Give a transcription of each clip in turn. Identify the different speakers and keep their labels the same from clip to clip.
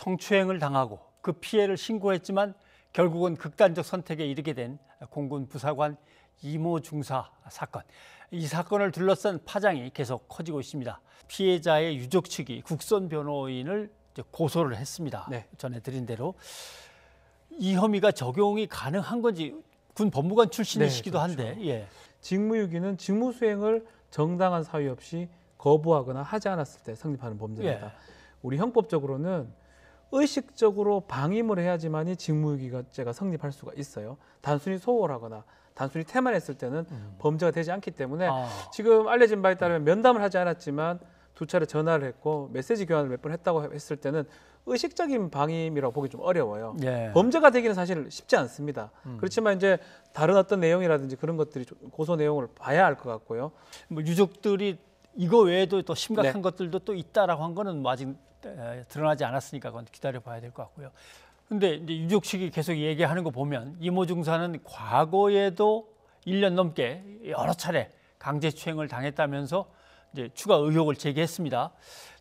Speaker 1: 성추행을 당하고 그 피해를 신고했지만 결국은 극단적 선택에 이르게 된 공군 부사관 이모 중사 사건. 이 사건을 둘러싼 파장이 계속 커지고 있습니다. 피해자의 유족 측이 국선 변호인을 고소를 했습니다. 네. 전해드린 대로
Speaker 2: 이 혐의가 적용이 가능한 건지 군 법무관 출신이시기도 네, 그렇죠. 한데 예. 직무유기는 직무 수행을 정당한 사유 없이 거부하거나 하지 않았을 때 성립하는 범죄입니다. 예. 우리 형법적으로는 의식적으로 방임을 해야지만이 직무유기죄가 성립할 수가 있어요. 단순히 소홀하거나 단순히 태만했을 때는 음. 범죄가 되지 않기 때문에 아. 지금 알려진 바에 따르면 면담을 하지 않았지만 두 차례 전화를 했고 메시지 교환을 몇 번 했다고 했을 때는 의식적인 방임이라고 보기 좀 어려워요. 예. 범죄가 되기는 사실 쉽지 않습니다. 음. 그렇지만 이제 다른 어떤 내용이라든지 그런 것들이 고소 내용을 봐야 할 것 같고요. 뭐 유족들이 이거 외에도 또 심각한 네. 것들도 또 있다라고
Speaker 1: 한 거는 뭐 아직 드러나지 않았으니까 그건 기다려봐야 될 것 같고요. 근데 유족 측이 계속 얘기하는 거 보면 이모중사는 과거에도 1년 넘게 여러 차례 강제추행을 당했다면서 이제 추가 의혹을 제기했습니다.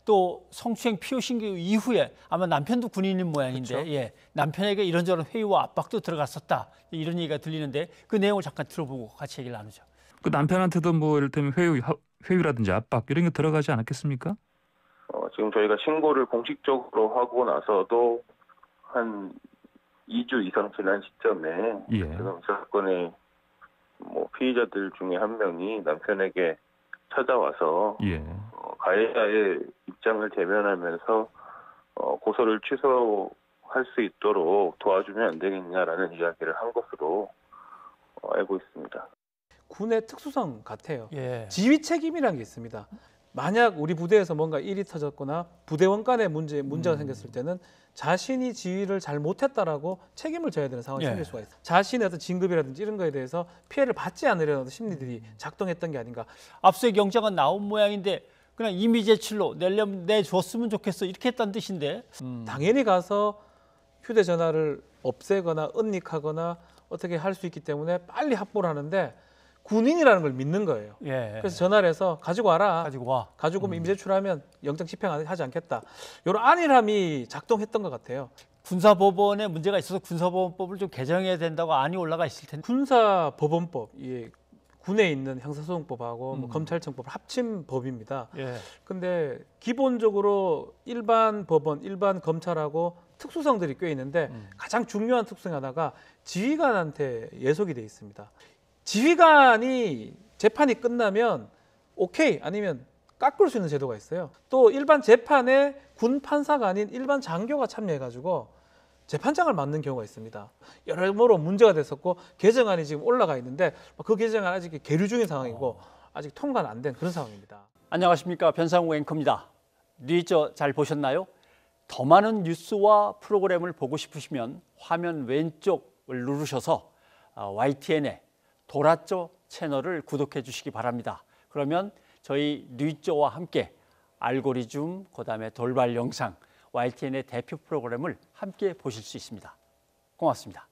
Speaker 1: 또 성추행 피호 신고 이후에 아마 남편도 군인인 그렇죠. 모양인데 그렇죠? 예, 남편에게 이런저런 회의와 압박도 들어갔었다 이런 얘기가 들리는데 그 내용을 잠깐 들어보고 같이 얘기를 나누죠.
Speaker 2: 그 남편한테도 뭐 이를테면 회유 회유라든지 압박 이런 게 들어가지 않았겠습니까?
Speaker 1: 지금 저희가 신고를 공식적으로 하고 나서도 한 2주 이상 지난 시점에 예. 지금 사건의 뭐 피의자들 중에 한 명이 남편에게 찾아와서 예. 어, 가해자의 입장을 대변하면서 어, 고소를 취소할 수 있도록 도와주면 안 되겠냐라는 이야기를 한 것으로 어, 알고 있습니다.
Speaker 2: 군의 특수성 같아요. 예. 지휘 책임이라는 게 있습니다. 만약 우리 부대에서 뭔가 일이 터졌거나 부대원 간의 문제 문제가 음. 생겼을 때는 자신이 지휘를 잘 못했다라고 책임을 져야 되는 상황이 예. 생길 수가 있어. 요 자신의 어떤 진급이라든지 이런 거에 대해서 피해를 받지 않으려는 심리들이 음. 작동했던 게 아닌가. 앞서의경쟁은 나온 모양인데 그냥 이미 제출로 내려 내줬으면 좋겠어 이렇게 했다는 뜻인데. 음. 음. 당연히 가서 휴대전화를 없애거나 은닉하거나 어떻게 할 수 있기 때문에 빨리 확보를 하는데 군인이라는 걸 믿는 거예요. 예. 그래서 전화를 해서 가지고 와라. 가지고 와. 가지고 오면 음. 임제출하면 영장 집행하지 않겠다. 이런 안일함이 작동했던 것 같아요. 군사법원에 문제가 있어서 군사법원법을 좀 개정해야 된다고 안이 올라가 있을 텐데. 군사법원법, 예, 군에 있는 형사소송법하고 뭐 음. 검찰청법 합친 법입니다. 예. 근데 기본적으로 일반 법원, 일반 검찰하고 특수성들이 꽤 있는데 음. 가장 중요한 특성 하나가 지휘관한테 예속이 돼 있습니다. 지휘관이 재판이 끝나면 오케이 아니면 깎을 수 있는 제도가 있어요. 또 일반 재판에 군 판사가 아닌 일반 장교가 참여해가지고 재판장을 맡는 경우가 있습니다. 여러모로 문제가 됐었고 개정안이 지금 올라가 있는데 그 개정안 아직 계류 중인 상황이고 어. 아직 통과는 안 된 그런 상황입니다. 안녕하십니까 변상우 앵커입니다.
Speaker 1: 리저잘 보셨나요? 더 많은 뉴스와 프로그램을 보고 싶으시면 화면 왼쪽을 누르셔서 YTN의 어, 도라쪼 채널을 구독해 주시기 바랍니다. 그러면 저희 뉴쪼와 함께 알고리즘, 그다음에 돌발 영상, YTN의 대표 프로그램을 함께 보실 수 있습니다. 고맙습니다.